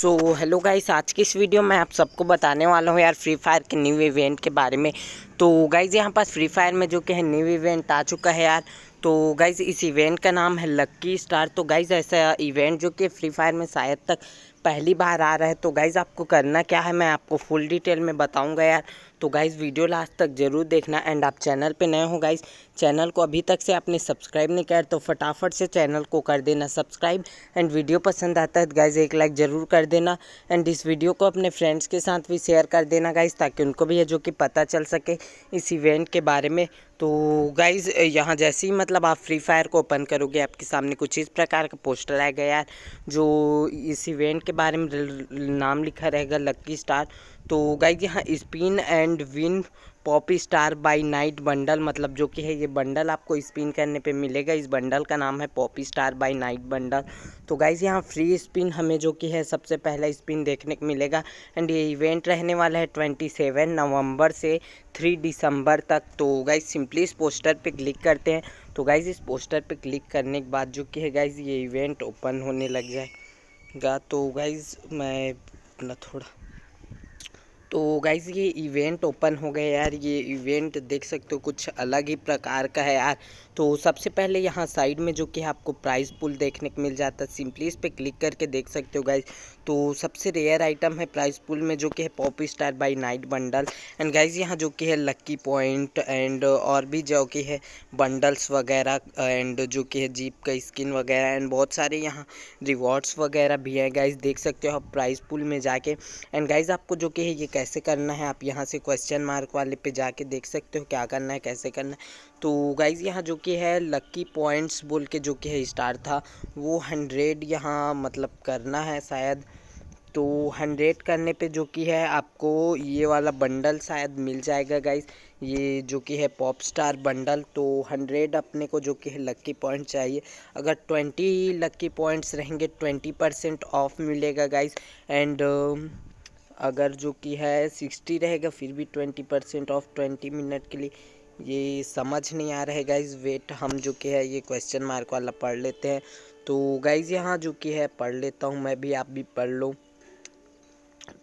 so hello guys आज की इस वीडियो में आप सबको बताने वाला हूँ यार फ्री फायर के न्यू इवेंट के बारे में तो गाइज़ यहाँ पास फ्री फायर में जो कि है न्यू इवेंट आ चुका है यार तो गाइज़ इस इवेंट का नाम है लक्की स्टार तो गाइज़ ऐसा इवेंट जो कि फ्री फायर में शायद तक पहली बार आ रहे हैं तो गाइज़ आपको करना क्या है मैं आपको फुल डिटेल में बताऊंगा यार तो गाइज़ वीडियो लास्ट तक ज़रूर देखना एंड आप चैनल पे नए हो गाइज़ चैनल को अभी तक से आपने सब्सक्राइब नहीं किया तो फटाफट से चैनल को कर देना सब्सक्राइब एंड वीडियो पसंद आता है तो गाइज़ एक लाइक ज़रूर कर देना एंड इस वीडियो को अपने फ्रेंड्स के साथ भी शेयर कर देना गाइज़ ताकि उनको भी है जो कि पता चल सके इस इवेंट के बारे में तो गाइज़ यहाँ जैसे ही मतलब आप फ्री फायर को ओपन करोगे आपके सामने कुछ इस प्रकार का पोस्टर आएगा यार जो इस इवेंट के बारे में नाम लिखा रहेगा लक्की स्टार तो गाइज यहाँ spin and win poppy star by night bundle मतलब जो कि है ये बंडल आपको स्पिन करने पे मिलेगा इस बंडल का नाम है poppy star by night bundle तो गाइज यहाँ फ्री स्पिन हमें जो कि है सबसे पहला स्पिन देखने को मिलेगा एंड ये इवेंट रहने वाला है ट्वेंटी सेवन नवम्बर से थ्री दिसंबर तक तो गाइज सिंपली इस पोस्टर पे क्लिक करते हैं तो गाइज इस पोस्टर पे क्लिक करने के बाद जो कि है गाइज ये इवेंट ओपन होने लग जाएगा तो गाइज मैं अपना थोड़ा तो गाइज़ ये इवेंट ओपन हो गया यार ये इवेंट देख सकते हो कुछ अलग ही प्रकार का है यार तो सबसे पहले यहाँ साइड में जो कि आपको प्राइस पुल देखने को मिल जाता है सिंपली इस पर क्लिक करके देख सकते हो गाइज़ तो सबसे रेयर आइटम है प्राइस पुल में जो कि है pop star by night bundle and guys यहाँ जो कि है लक्की पॉइंट एंड और भी जो कि है बंडल्स वगैरह एंड जो कि है जीप का स्किन वगैरह एंड बहुत सारे यहाँ रिवॉर्ड्स वगैरह भी हैं गाइज़ देख सकते हो आप प्राइस पुल में जाके एंड गाइज़ आपको जो कि है ये कैसे करना है आप यहाँ से क्वेश्चन मार्क वाले पे जाके देख सकते हो क्या करना है कैसे करना है तो गाइज़ यहाँ जो कि है लक्की पॉइंट्स बोल के जो कि है स्टार था वो हंड्रेड यहाँ मतलब करना है शायद तो हंड्रेड करने पे जो कि है आपको ये वाला बंडल शायद मिल जाएगा गाइज ये जो कि है पॉप स्टार बंडल तो हंड्रेड अपने को जो कि है लक्की पॉइंट चाहिए अगर ट्वेंटी लक्की पॉइंट्स रहेंगे ट्वेंटी परसेंट ऑफ मिलेगा गाइज एंड अगर जो कि है सिक्सटी रहेगा फिर भी twenty percent off twenty minute के लिए ये समझ नहीं आ रहा है गाइज वेट हम जो कि है ये क्वेश्चन मार्क वाला पढ़ लेते हैं तो गाइज यहाँ जो कि है पढ़ लेता हूँ मैं भी आप भी पढ़ लूँ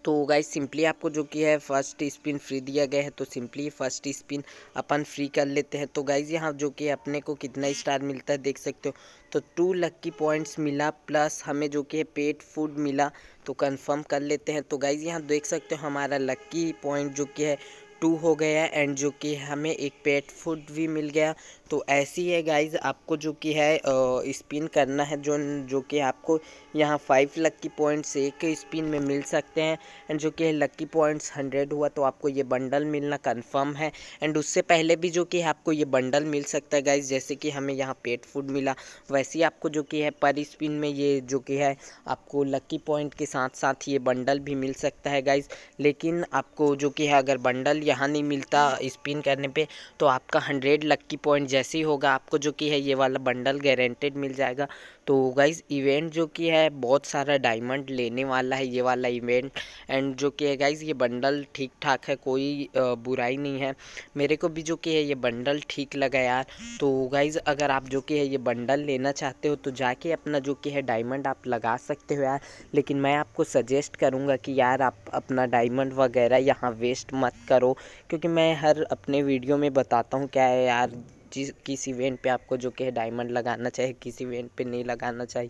तो गाइस सिंपली आपको जो कि है फर्स्ट स्पिन फ्री दिया गया है तो सिंपली फर्स्ट स्पिन अपन फ्री कर लेते हैं तो गाइस यहाँ जो कि अपने को कितना स्टार मिलता है देख सकते हो तो टू लक्की पॉइंट्स मिला प्लस हमें जो कि है पेट फूड मिला तो कंफर्म कर लेते हैं तो गाइस यहाँ देख सकते हो हमारा लक्की पॉइंट जो कि है टू हो गया एंड जो कि हमें एक पेट फूड भी मिल गया तो ऐसी है गाइज आपको जो कि है स्पिन करना है जो जो कि आपको यहाँ फाइव लक्की पॉइंट्स एक स्पिन में मिल सकते हैं एंड जो कि है लक्की पॉइंट्स हंड्रेड हुआ तो आपको ये बंडल मिलना कंफर्म है एंड उससे पहले भी जो कि आपको ये बंडल मिल सकता है गाइज जैसे कि हमें यहाँ पेट फूड मिला वैसे ही आपको जो कि है पर स्पिन में ये जो कि है आपको लक्की पॉइंट के साथ साथ ये बंडल भी मिल सकता है गाइज लेकिन आपको जो कि है अगर बंडल यहाँ नहीं मिलता स्पिन करने पे तो आपका हंड्रेड लक्की पॉइंट जैसे ही होगा आपको जो कि है ये वाला बंडल गारंटेड मिल जाएगा तो गाइज इवेंट जो कि है बहुत सारा डायमंड लेने वाला है ये वाला इवेंट एंड जो कि है गाइज ये बंडल ठीक ठाक है कोई बुराई नहीं है मेरे को भी जो कि है ये बंडल ठीक लगा यार तो गाइज अगर आप जो कि है ये बंडल लेना चाहते हो तो जाके अपना जो कि है डायमंड आप लगा सकते हो यार लेकिन मैं आपको सजेस्ट करूँगा कि यार आप अपना डायमंड वगैरह यहाँ वेस्ट मत करो क्योंकि मैं हर अपने वीडियो में बताता हूँ क्या है यार जिस किस इवेंट पे आपको जो कि डायमंड लगाना चाहिए किस इवेंट पे नहीं लगाना चाहिए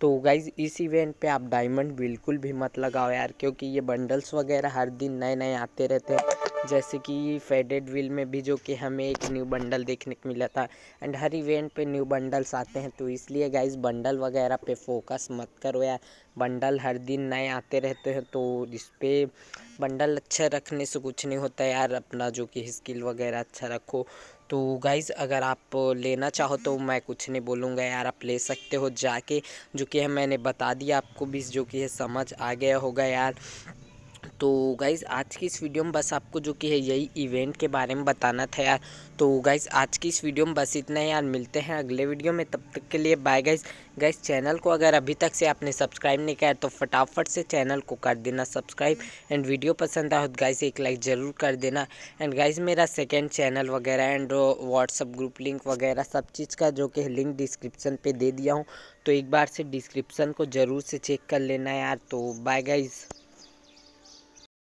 तो गाइज इस इवेंट पे आप डायमंड बिल्कुल भी मत लगाओ यार क्योंकि ये बंडल्स वगैरह हर दिन नए नए आते रहते हैं जैसे कि फेडेड व्हील में भी जो कि हमें एक न्यू बंडल देखने को मिला था एंड हर इवेंट पे न्यू बंडल्स आते हैं तो इसलिए गाइज बंडल वगैरह पे फोकस मत करो यार बंडल हर दिन नए आते रहते हैं तो इस पर बंडल अच्छा रखने से कुछ नहीं होता यार अपना जो कि स्किल वगैरह अच्छा रखो तो गाइज़ अगर आप लेना चाहो तो मैं कुछ नहीं बोलूँगा यार आप ले सकते हो जाके जो कि है मैंने बता दिया आपको भी जो कि है समझ आ गया होगा यार तो गाइज़ आज की इस वीडियो में बस आपको जो कि है यही इवेंट के बारे में बताना था यार तो गाइज़ आज की इस वीडियो में बस इतना ही यार मिलते हैं अगले वीडियो में तब तक के लिए बाय गाइज़ गाइज़ चैनल को अगर अभी तक से आपने सब्सक्राइब नहीं किया तो फटाफट से चैनल को कर देना सब्सक्राइब एंड वीडियो पसंद आए तो गाइज़ एक लाइक ज़रूर कर देना एंड गाइज़ मेरा सेकेंड चैनल वगैरह एंड व्हाट्सअप ग्रुप लिंक वगैरह सब चीज़ का जो कि लिंक डिस्क्रिप्सन पर दे दिया हूँ तो एक बार से डिस्क्रिप्सन को ज़रूर से चेक कर लेना यार तो बाय गाइज़